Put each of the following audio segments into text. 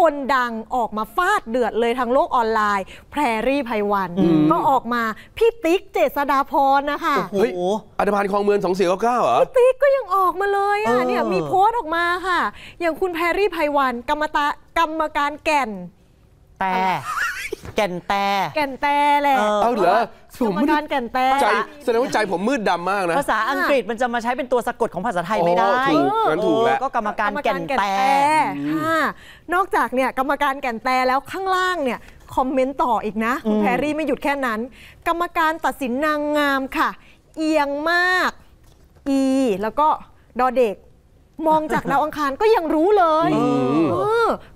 คนดังออกมาฟาดเดือดเลยทางโลกออนไลน์ แพรรี่ไพวันก็ออกมาพี่ติ๊กเจษดาพรนะคะโอ้โหอัตภาณคลองเมืองสองสี่เก้าเก้าเหรอพี่ติ๊กก็ยังออกมาเลยอ่ะเนี่ยมีโพสต์ออกมาค่ะ อย่างคุณแพรรี่ไพวัน กรรมตากรรมการแก่น แต่แก่นแต่แก่นแต่แหละ เอาเหรอสูงมารแก่นแต่ใจแสดงว่าใจผมมืดดำมากนะภาษาอังกฤษมันจะมาใช้เป็นตัวสะกดของภาษาไทยไม่ได้ถูกถูกแล้วก็กรรมการแก่นแต่นอกจากเนี่ยกรรมการแก่นแต่แล้วข้างล่างเนี่ยคอมเมนต์ต่ออีกนะคุณแพรรี่ไม่หยุดแค่นั้น กรรมการตัดสินนางงามค่ะ เอียงมาก อี แล้วก็ดอเด็กมองจากดาวอังคารก็ยังรู้เลย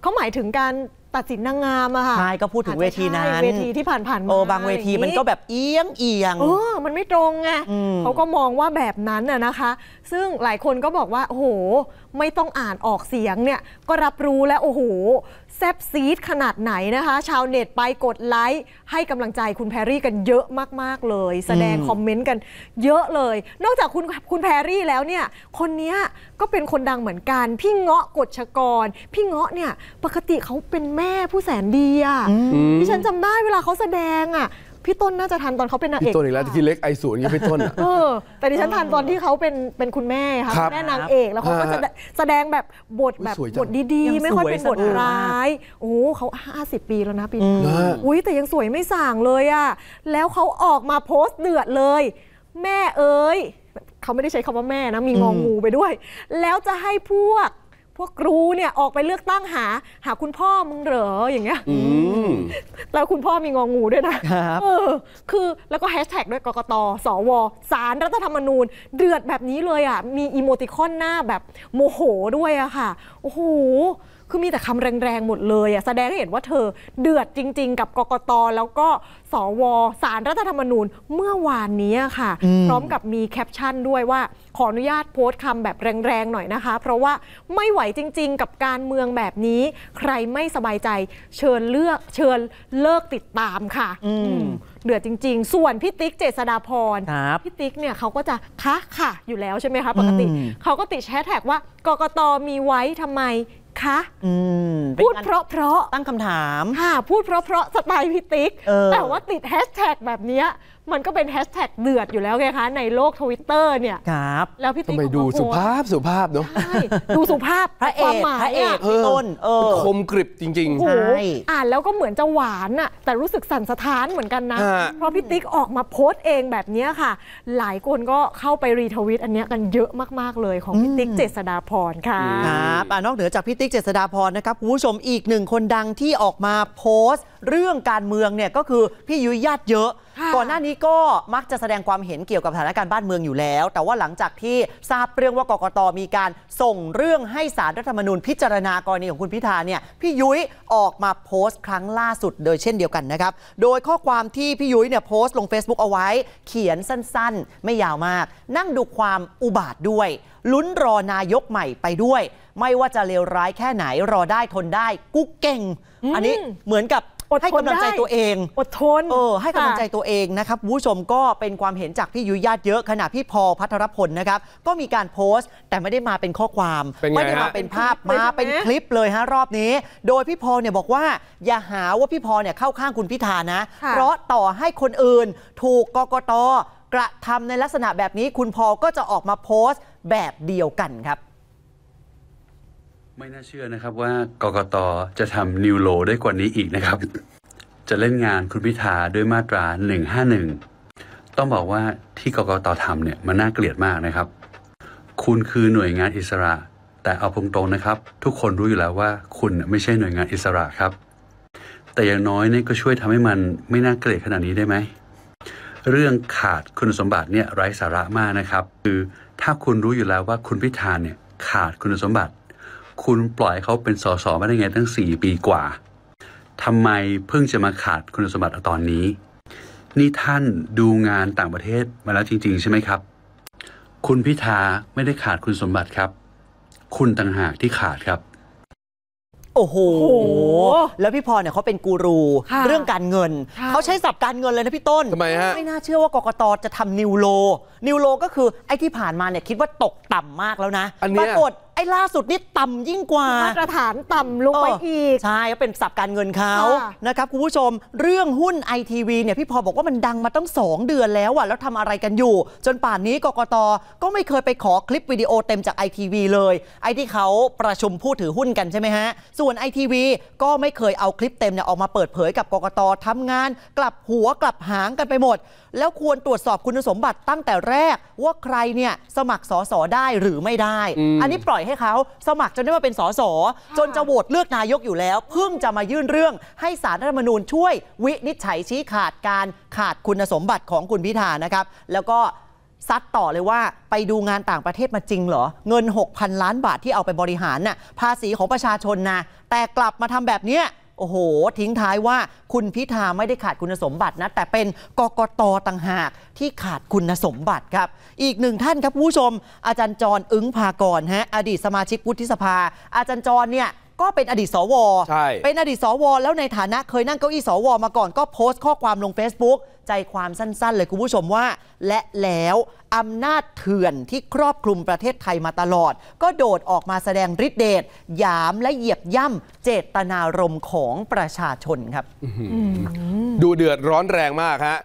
เขาหมายถึงการตัดสินนางงามอะค่ะใช่ ก็พูดถึงเวทีนั้น เวทีที่ผ่านๆมาโอ้บางเวทีมันก็แบบเอียงเอียง เออ มันไม่ตรงไงเขาก็มองว่าแบบนั้นอะนะคะ ซึ่งหลายคนก็บอกว่า โอ้โห ไม่ต้องอ่านออกเสียงเนี่ย ก็รับรู้แล้ว โอ้โห แซบซีดขนาดไหนนะคะ ชาวเน็ตไปกดไลค์ ให้กำลังใจคุณแพรรี่กันเยอะมาก ๆ เลย แสดงคอมเมนต์กัน เยอะเลย นอกจากคุณคุณแพรรี่แล้วเนี่ย คนนี้ก็เป็นคนดังเหมือนกัน พี่เงาะกดชกรพี่เงาะเนี่ย ปกติเขาเป็นแม่แม่ผู้แสนดีอ่ะพี่ฉัน จำได้เวลาเขาแสดงอ่ะ พี่ต้นน่าจะทันตอนเขาเป็นนางเอกพี่ต้นอีกแล้วที่เล็กไอศูนย์ยังพี่ต้นเออแต่ดิฉันทันตอนที่เขาเป็นเป็นคุณแม่ค่ะแม่นางเอกแล้วเขาก็จะแสดงแบบบทแบบบทดี ๆ ไม่ค่อยเป็นบทร้ายโอ้เขา50 ปีแล้วนะปีนี้อุ้ยแต่ยังสวยไม่ส่างเลยอ่ะแล้วเขาออกมาโพสต์เดือดเลย แม่เอ้ยเขาไม่ได้ใช้คำว่าแม่นะมีงองงูไปด้วย แล้วจะให้พวกพวกรูเนี่ยออกไปเลือกตั้งหา หาคุณพ่อมึงเหรออย่างเงี้ยแล้วคุณพ่อมีงองูด้วยนะเออ คือแล้วก็แฮชแท็กด้วยกกต สวสารรัฐธรรมนูญเดือดแบบนี้เลยอ่ะมีอีโมติคอนหน้าแบบโมโหด้วยอะค่ะ โอ้โหคือมีแต่คำแรงๆ หมดเลยอะแสดงให้เห็นว่าเธอเดือดจริง ๆ กับกกต แล้วก็สวสารรัฐธรรมนูญเมื่อวานนี้ค่ะ พร้อมกับมีแคปชั่นด้วยว่า ขออนุญาตโพสต์คำแบบแรงๆหน่อยนะคะ เพราะว่าไม่ไหวจริง ๆ กับการเมืองแบบนี้ ใครไม่สบายใจเชิญเลือกเชิญเลิกติดตามค่ะเดือดจริง ๆ ส่วนพี่ติ๊กเจษดาพรพี่ติ๊กเนี่ยเขาก็จะคะค่ะ อยู่แล้วใช่ไหมคะปกติเขาก็ติดแชทแท็กว่ากกตมีไว้ทำไมคะพูดเพราะเพราะตั้งคำถามค่ะพูดเพราะเพราะสไตล์พิติก แต่ว่าติดแฮชแท็กแบบนี้มันก็เป็นแฮชแท็กเดือดอยู่แล้วไงคะ ในโลกทวิตเตอร์เนี่ย ครับ แล้วพี่ติ๊กทำไมดูสุภาพ สุภาพเนาะ ใช่ ดูสุภาพ พระเอกพระเอกต้นเออคมกริบจริง ๆ ใช่ อ่านแล้วก็เหมือนจะหวานอะแต่รู้สึกสั่นสะท้านเหมือนกันนะ เพราะพี่ติ๊กออกมาโพสต์เองแบบนี้ค่ะ หลายคนก็เข้าไปรีทวิตอันนี้กันเยอะมากๆเลยของพี่ติ๊กเจษดาพรค่ะครับนอกเหนือจากพี่ติ๊กเจษดาพรนะครับคุณผู้ชมอีกหนึ่งคนดังที่ออกมาโพสต์เรื่องการเมืองเนี่ยก็คือพี่ยุ้ยญาติเยอะ ก่อนหน้านี้ก็มักจะแสดงความเห็นเกี่ยวกับสถานการณ์บ้านเมืองอยู่แล้ว แต่ว่าหลังจากที่ทราบเรื่องว่ากกตมีการส่งเรื่องให้สารรัฐธรรมนูญพิจารณากรณีของคุณพิธาเนี่ย พี่ยุ้ยออกมาโพสต์ครั้งล่าสุดโดยเช่นเดียวกันนะครับ โดยข้อความที่พี่ยุ้ยเนี่ยโพสต์ลง Facebook เอาไว้ เขียนสั้นๆ ไม่ยาวมาก นั่งดูความอุบาทด้วย ลุ้นรอนายกใหม่ไปด้วย ไม่ว่าจะเลวร้ายแค่ไหนรอได้ทนได้กุ๊กเก่ง อันนี้เหมือนกับอดให้กำลังใจตัวเอง อดทน เออ ให้กำลังใจตัวเองนะครับ ผู้ชมก็เป็นความเห็นจากพี่ยุ้ยญาติเยอะ ขณะพี่พอพัทรพลนะครับ ก็มีการโพสต์ แต่ไม่ได้มาเป็นข้อความ ไม่ได้มาเป็นภาพ มาเป็นคลิปเลยฮะรอบนี้ โดยพี่พอเนี่ยบอกว่า อย่าหาว่าพี่พอเนี่ยเข้าข้างคุณพิธานะ เพราะต่อให้คนอื่นถูกกกตกระทำในลักษณะแบบนี้ คุณพอก็จะออกมาโพสต์แบบเดียวกันครับไม่น่าเชื่อนะครับว่ากกตจะทำนิวโลได้กว่านี้อีกนะครับ จะเล่นงานคุณพิธาด้วยมาตรา 151 ต้องบอกว่าที่กกตทำเนี่ยมันน่าเกลียดมากนะครับ คุณคือหน่วยงานอิสระแต่เอาตรงๆนะครับ ทุกคนรู้อยู่แล้วว่าคุณไม่ใช่หน่วยงานอิสระครับ แต่อย่างน้อยเนี่ยก็ช่วยทำให้มันไม่น่าเกลียดขนาดนี้ได้ไหม เรื่องขาดคุณสมบัติเนี่ยไร้สาระมากนะครับ คือถ้าคุณรู้อยู่แล้วว่าคุณพิธาเนี่ยขาดคุณสมบัติคุณปล่อยเขาเป็นสสมาได้ไงตั้ง 4 ปีกว่า ทำไมเพิ่งจะมาขาดคุณสมบัติตอนนี้ นี่ท่านดูงานต่างประเทศ มาแล้วจริง ๆ ใช่ไหมครับ คุณพิธาไม่ได้ขาดคุณสมบัติครับ คุณต่างหากที่ขาดครับ โอ้โห แล้วพี่พรเนี่ยเขาเป็นกูรู เรื่องการเงิน เขาใช้ศัพท์การเงินเลยนะพี่ต้นทำไมฮะ ไม่น่าเชื่อว่ากกตจะทำนิวโลนิวโลก็คือไอ้ที่ผ่านมาเนี่ยคิดว่าตกต่ำมากแล้วนะปรากฏไอ้ล่าสุดนี่ต่ำยิ่งกว่ามาตรฐานต่ำลงไปอีก ใช่เป็นสับการเงินเขานะครับ คุณผู้ชมเรื่องหุ้นไอทีวีเนี่ยพี่พอบอกว่ามันดังมาตั้ง 2 เดือนแล้วอะแล้วทำอะไรกันอยู่ จนป่านนี้กกตก็ไม่เคยไปขอคลิปวิดีโอเต็มจากไอทีวีเลย ไอที่เขาประชุมผู้ถือหุ้นกันใช่ไหมฮะ ส่วนไอทีวีก็ไม่เคยเอาคลิปเต็มเนี่ยออกมาเปิดเผยกับกกตทำงาน กลับหัวกลับหางกันไปหมด แล้วควรตรวจสอบคุณสมบัติตั้งแต่แรกว่าใครเนี่ยสมัครสอสอได้หรือไม่ได้ อันนี้ปล่อยอยให้เขาสมัครจนได้มาเป็นสสจนจะโหวตเลือกนายกอยู่แล้ว เพิ่งจะมายื่นเรื่อง ให้สารรัฐธรรมนูญช่วยวินิจฉัยชี้ขาดการขาดคุณสมบัติของคุณพิธานะครับ แล้วก็ซัดต่อเลยว่าไปดูงานต่างประเทศมาจริงเหรอ เงิน 6,000 ล้านบาทที่เอาไปบริหารน่ะภาษีของประชาชนนะ แต่กลับมาทำแบบเนี้ยโอ้โห ทิ้งท้ายว่าคุณพิธาไม่ได้ขาดคุณสมบัตินะ แต่เป็นกกตต่างหากที่ขาดคุณสมบัติครับ อีกหนึ่งท่านครับผู้ชม อาจารย์จรอึ้งพากรฮะอดีตสมาชิกวุฒิสภา อาจารย์จรเนี่ยก็เป็นอดีตสวใช่เป็นอดีตสว แล้วในฐานะเคยนั่งเก้าอี้สว มาก่อนก็โพสต์ข้อความลง Facebook ใจความสั้นๆ เลยคุณผู้ชมว่า และแล้ว อำนาจเถื่อนที่ครอบคลุมประเทศไทยมาตลอด ก็โดดออกมาแสดงฤทธิเดชหยามและเหยียบย่ำ เจตนารมณ์ของประชาชนครับ ดูเดือดร้อนแรงมากฮะ